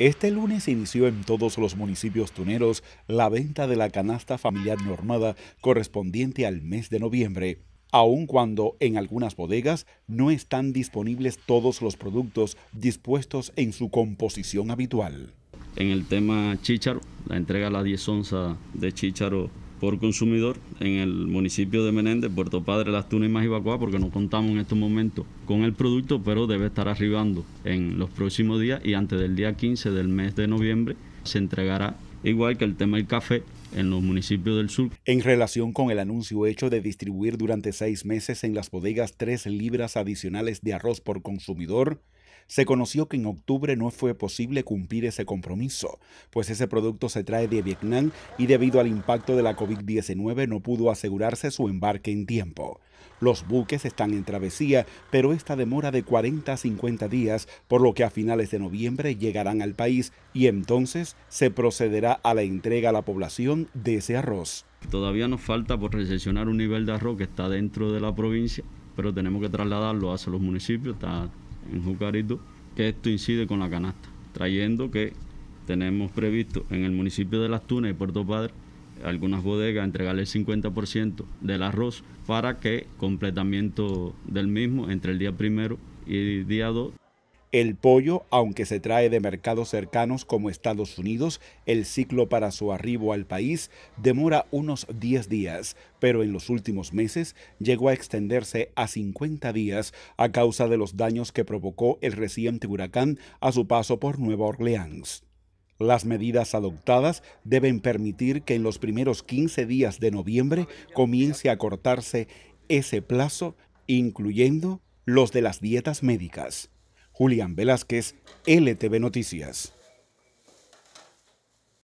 Este lunes inició en todos los municipios tuneros la venta de la canasta familiar normada correspondiente al mes de noviembre, aun cuando en algunas bodegas no están disponibles todos los productos dispuestos en su composición habitual. En el tema chícharo, la entrega a la 10 onzas de chícharo por consumidor en el municipio de Menéndez, Puerto Padre, Las Tunas y Majibacoa, porque no contamos en estos momentos con el producto, pero debe estar arribando en los próximos días y antes del día 15 del mes de noviembre se entregará, igual que el tema del café, en los municipios del sur. En relación con el anuncio hecho de distribuir durante seis meses en las bodegas tres libras adicionales de arroz por consumidor, se conoció que en octubre no fue posible cumplir ese compromiso, pues ese producto se trae de Vietnam y debido al impacto de la COVID-19 no pudo asegurarse su embarque en tiempo. Los buques están en travesía, pero esta demora de 40 a 50 días, por lo que a finales de noviembre llegarán al país y entonces se procederá a la entrega a la población de ese arroz. Todavía nos falta por recepcionar un nivel de arroz que está dentro de la provincia, pero tenemos que trasladarlo hacia los municipios, está en Jucarito, que esto incide con la canasta, trayendo que tenemos previsto en el municipio de Las Tunas y Puerto Padre algunas bodegas entregarle el 50% del arroz para que completamiento del mismo entre el día primero y día 2. El pollo, aunque se trae de mercados cercanos como Estados Unidos, el ciclo para su arribo al país demora unos 10 días, pero en los últimos meses llegó a extenderse a 50 días a causa de los daños que provocó el reciente huracán a su paso por Nueva Orleans. Las medidas adoptadas deben permitir que en los primeros 15 días de noviembre comience a cortarse ese plazo, incluyendo los de las dietas médicas. Julián Velázquez, LTV Noticias.